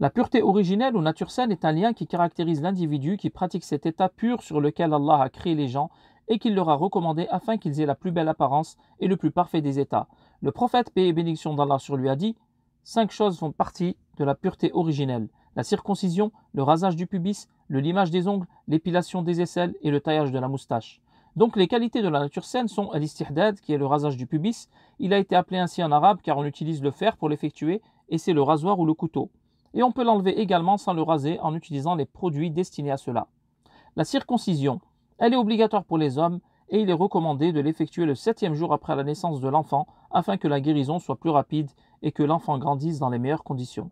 La pureté originelle ou nature saine est un lien qui caractérise l'individu qui pratique cet état pur sur lequel Allah a créé les gens et qu'il leur a recommandé afin qu'ils aient la plus belle apparence et le plus parfait des états. Le prophète, paix et bénédiction d'Allah sur lui, a dit Cinq choses font partie de la pureté originelle la circoncision, le rasage du pubis, le limage des ongles, l'épilation des aisselles et le taillage de la moustache. Donc les qualités de la nature saine sont al qui est le rasage du pubis. Il a été appelé ainsi en arabe car on utilise le fer pour l'effectuer, et c'est le rasoir ou le couteau et on peut l'enlever également sans le raser en utilisant les produits destinés à cela. La circoncision, elle est obligatoire pour les hommes et il est recommandé de l'effectuer le septième jour après la naissance de l'enfant afin que la guérison soit plus rapide et que l'enfant grandisse dans les meilleures conditions.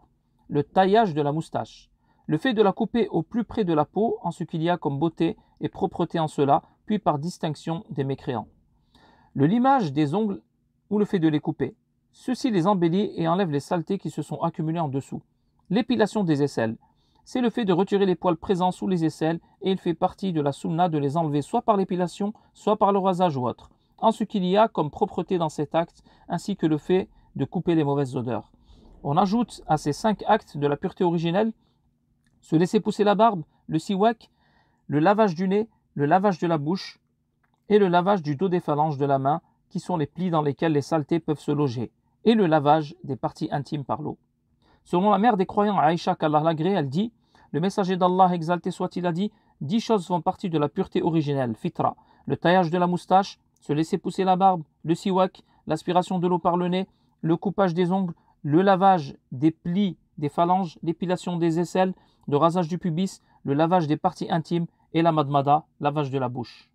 Le taillage de la moustache. Le fait de la couper au plus près de la peau en ce qu'il y a comme beauté et propreté en cela, puis par distinction des mécréants. Le limage des ongles ou le fait de les couper. Ceci les embellit et enlève les saletés qui se sont accumulées en dessous. L'épilation des aisselles. C'est le fait de retirer les poils présents sous les aisselles et il fait partie de la soumna de les enlever soit par l'épilation, soit par le rasage ou autre. En ce qu'il y a comme propreté dans cet acte, ainsi que le fait de couper les mauvaises odeurs. On ajoute à ces cinq actes de la pureté originelle se laisser pousser la barbe, le siwak, le lavage du nez, le lavage de la bouche et le lavage du dos des phalanges de la main, qui sont les plis dans lesquels les saletés peuvent se loger, et le lavage des parties intimes par l'eau. Selon la mère des croyants, Aïcha, qu'Allah lagré, elle dit Le messager d'Allah, exalté soit-il, a dit Dix choses font partie de la pureté originelle, fitra le taillage de la moustache, se laisser pousser la barbe, le siwak, l'aspiration de l'eau par le nez, le coupage des ongles, le lavage des plis des phalanges, l'épilation des aisselles, le rasage du pubis, le lavage des parties intimes et la madmada, lavage de la bouche.